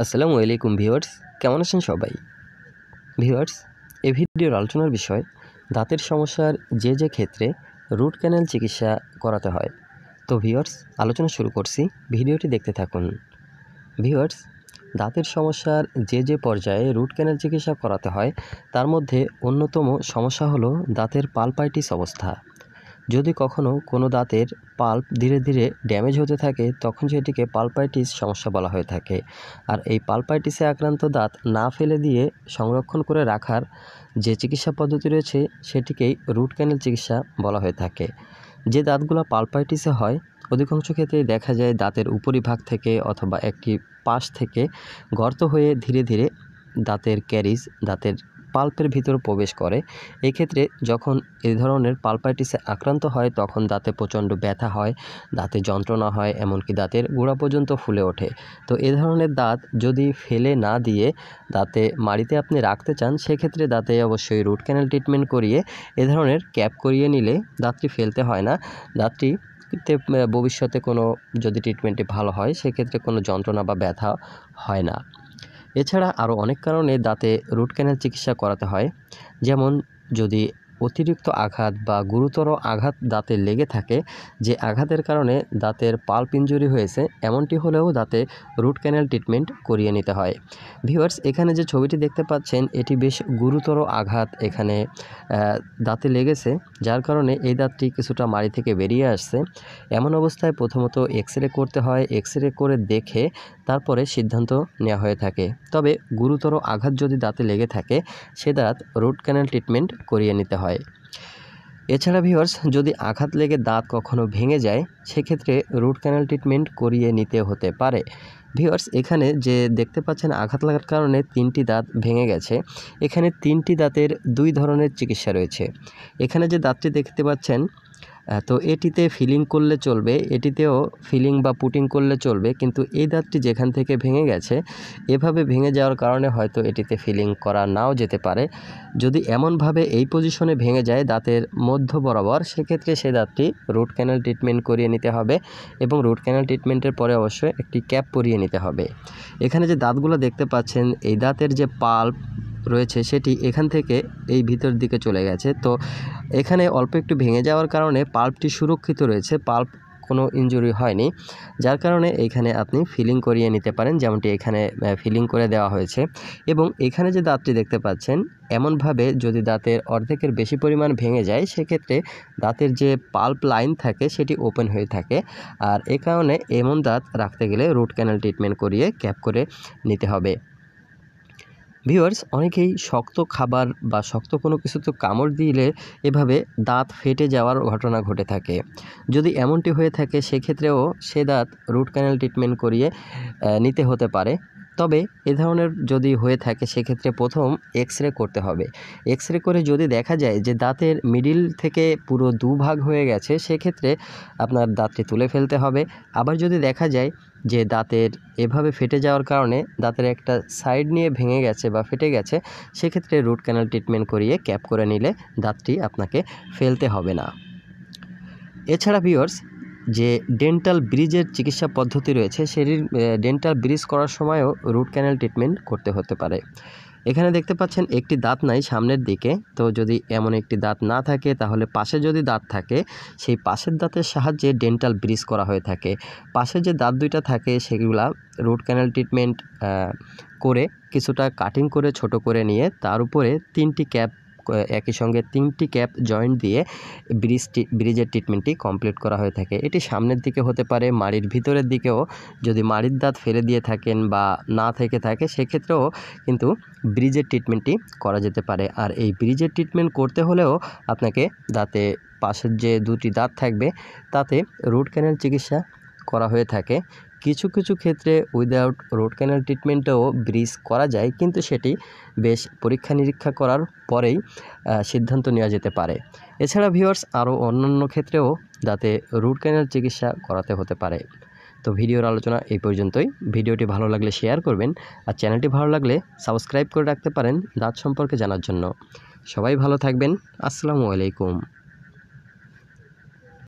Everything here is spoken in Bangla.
আসসালামু আলাইকুম ভিউয়ার্স কেমন আছেন সবাই ভিউয়ার্স এ ভিডিওর আলোচনার বিষয় দাঁতের সমস্যার যে যে ক্ষেত্রে রুট ক্যানেল চিকিৎসা করাতে হয় তো ভিউয়ার্স আলোচনা শুরু করছি ভিডিওটি দেখতে থাকুন ভিউয়ার্স দাঁতের সমস্যার যে যে পর্যায়ে রুট ক্যানেল চিকিৎসা করাতে হয় তার মধ্যে অন্যতম সমস্যা হলো দাঁতের পালপাইটিস অবস্থা যদি কখনও কোনো দাঁতের পাল্প ধীরে ধীরে ড্যামেজ হতে থাকে তখন সেটিকে পালপাইটিস সমস্যা বলা হয়ে থাকে আর এই পালপাইটিসে আক্রান্ত দাঁত না ফেলে দিয়ে সংরক্ষণ করে রাখার যে চিকিৎসা পদ্ধতি রয়েছে সেটিকেই রুট ক্যানেল চিকিৎসা বলা হয়ে থাকে যে দাঁতগুলো পালপাইটিসে হয় অধিকাংশ ক্ষেত্রে দেখা যায় দাঁতের উপরিভাগ থেকে অথবা একটি পাশ থেকে গর্ত হয়ে ধীরে ধীরে দাঁতের ক্যারিজ দাঁতের পাল্পের ভিতর প্রবেশ করে এক্ষেত্রে যখন এ ধরনের পালপাইটিসে আক্রান্ত হয় তখন দাঁতে প্রচণ্ড ব্যথা হয় দাঁতে যন্ত্রণা হয় এমনকি দাঁতের গোড়া পর্যন্ত ফুলে ওঠে তো এ ধরনের দাঁত যদি ফেলে না দিয়ে দাঁতে মাড়িতে আপনি রাখতে চান সেক্ষেত্রে দাঁতে অবশ্যই রুট ক্যানেল ট্রিটমেন্ট করিয়ে এ ধরনের ক্যাপ করিয়ে নিলে দাঁতটি ফেলতে হয় না দাঁতটি ভবিষ্যতে কোনো যদি ট্রিটমেন্টটি ভালো হয় সেক্ষেত্রে কোনো যন্ত্রণা বা ব্যথা হয় না এছাড়া আরও অনেক কারণে দাঁতে রুট ক্যানাল চিকিৎসা করাতে হয় যেমন যদি অতিরিক্ত আঘাত বা গুরুতর আঘাত দাঁতে লেগে থাকে যে আঘাতের কারণে দাঁতের পাল্প ইঞ্জুরি হয়েছে এমনটি হলেও দাঁতে রুট ক্যানেল ট্রিটমেন্ট করিয়ে নিতে হয় ভিউয়ার্স এখানে যে ছবিটি দেখতে পাচ্ছেন এটি বেশ গুরুতর আঘাত এখানে দাঁতে লেগেছে যার কারণে এই দাঁতটি কিছুটা মাড়ি থেকে বেরিয়ে আসছে এমন অবস্থায় প্রথমত এক্স রে করতে হয় এক্স রে করে দেখে তারপরে সিদ্ধান্ত নেওয়া হয়ে থাকে তবে গুরুতর আঘাত যদি দাঁতে লেগে থাকে সে দাঁত রুট ক্যানেল ট্রিটমেন্ট করিয়ে নিতে হয় হয় এছাড়া ভিওর্স যদি আঘাত লেগে দাঁত কখনো ভেঙে যায় সেক্ষেত্রে রুট ক্যানাল ট্রিটমেন্ট করিয়ে নিতে হতে পারে ভিওর্স এখানে যে দেখতে পাচ্ছেন আঘাত লাগার কারণে তিনটি দাঁত ভেঙে গেছে এখানে তিনটি দাঁতের দুই ধরনের চিকিৎসা রয়েছে এখানে যে দাঁতটি দেখতে পাচ্ছেন তো এটিতে ফিলিং করলে চলবে এটিতেও ফিলিং বা পুটিং করলে চলবে কিন্তু এই দাঁতটি যেখান থেকে ভেঙে গেছে এভাবে ভেঙে যাওয়ার কারণে হয়তো এটিতে ফিলিং করা নাও যেতে পারে যদি এমনভাবে এই পজিশনে ভেঙে যায় দাঁতের মধ্য বরাবর সেক্ষেত্রে সেই দাঁতটি রুট ক্যানেল ট্রিটমেন্ট করিয়ে নিতে হবে এবং রুট ক্যানাল ট্রিটমেন্টের পরে অবশ্যই একটি ক্যাপ পরিয়ে নিতে হবে এখানে যে দাঁতগুলো দেখতে পাচ্ছেন এই দাঁতের যে পাল্প রয়েছে সেটি এখান থেকে এই ভিতর দিকে চলে গেছে তো এখানে অল্প একটু ভেঙে যাওয়ার কারণে পাল্পটি সুরক্ষিত রয়েছে পাল্প কোনো ইঞ্জুরি হয়নি যার কারণে এখানে আপনি ফিলিং করিয়ে নিতে পারেন যেমনটি এখানে ফিলিং করে দেওয়া হয়েছে এবং এখানে যে দাঁতটি দেখতে পাচ্ছেন এমনভাবে যদি দাঁতের অর্ধেকের বেশি পরিমাণ ভেঙে যায় সেক্ষেত্রে দাঁতের যে পাল্প লাইন থাকে সেটি ওপেন হয়ে থাকে আর এ কারণে এমন দাঁত রাখতে গেলে রুট ক্যানাল ট্রিটমেন্ট করিয়ে ক্যাপ করে নিতে হবে ভিউয়ার্স অনেকেই শক্ত খাবার বা শক্ত কোনো কিছু তো কামড় দিলে এভাবে দাঁত ফেটে যাওয়ার ঘটনা ঘটে থাকে যদি এমনটি হয়ে থাকে সেক্ষেত্রেও সে দাঁত রুট ক্যানেল ট্রিটমেন্ট করিয়ে নিতে হতে পারে তবে এ ধরনের যদি হয়ে থাকে সেক্ষেত্রে প্রথম এক্স রে করতে হবে এক্স রে করে যদি দেখা যায় যে দাঁতের মিডিল থেকে পুরো দুভাগ হয়ে গেছে সেক্ষেত্রে আপনার দাঁতটি তুলে ফেলতে হবে আবার যদি দেখা যায় যে দাঁতের এভাবে ফেটে যাওয়ার কারণে দাঁতের একটা সাইড নিয়ে ভেঙে গেছে বা ফেটে গেছে সেক্ষেত্রে রুট ক্যানাল ট্রিটমেন্ট করিয়ে ক্যাপ করে নিলে দাঁতটি আপনাকে ফেলতে হবে না এছাড়া ভিওর্স যে ডেন্টাল ব্রিজের চিকিৎসা পদ্ধতি রয়েছে সেটির ডেন্টাল ব্রিজ করার সময়ও রুট ক্যানাল ট্রিটমেন্ট করতে হতে পারে এখানে দেখতে পাচ্ছেন একটি দাঁত নাই সামনের দিকে তো যদি এমন একটি দাঁত না থাকে তাহলে পাশে যদি দাঁত থাকে সেই পাশের দাঁতের সাহায্যে ডেন্টাল ব্রিজ করা হয়ে থাকে পাশে যে দাঁত দুইটা থাকে সেগুলা রুট ক্যানাল ট্রিটমেন্ট করে কিছুটা কাটিং করে ছোট করে নিয়ে তার উপরে তিনটি ক্যাপ একই সঙ্গে তিনটি ক্যাপ জয়েন্ট দিয়ে ব্রিজটি ব্রিজের ট্রিটমেন্টটি কমপ্লিট করা হয়ে থাকে এটি সামনের দিকে হতে পারে মাড়ির ভিতরের দিকেও যদি মাড়ির দাঁত ফেলে দিয়ে থাকেন বা না থেকে থাকে সেক্ষেত্রেও কিন্তু ব্রিজের ট্রিটমেন্টটি করা যেতে পারে আর এই ব্রিজের ট্রিটমেন্ট করতে হলেও আপনাকে দাঁতে পাশের যে দুটি দাঁত থাকবে তাতে রুট ক্যানেল চিকিৎসা করা হয়ে থাকে কিছু কিছু ক্ষেত্রে উইদাউট রোড ক্যানাল ট্রিটমেন্টেও ব্রিজ করা যায় কিন্তু সেটি বেশ পরীক্ষা নিরীক্ষা করার পরেই সিদ্ধান্ত নেওয়া যেতে পারে এছাড়া ভিউয়ার্স আরও অন্যান্য ক্ষেত্রেও যাতে রুট ক্যানাল চিকিৎসা করাতে হতে পারে তো ভিডিওর আলোচনা এই পর্যন্তই ভিডিওটি ভালো লাগলে শেয়ার করবেন আর চ্যানেলটি ভালো লাগলে সাবস্ক্রাইব করে রাখতে পারেন দাঁত সম্পর্কে জানার জন্য সবাই ভালো থাকবেন আসসালামু আলাইকুম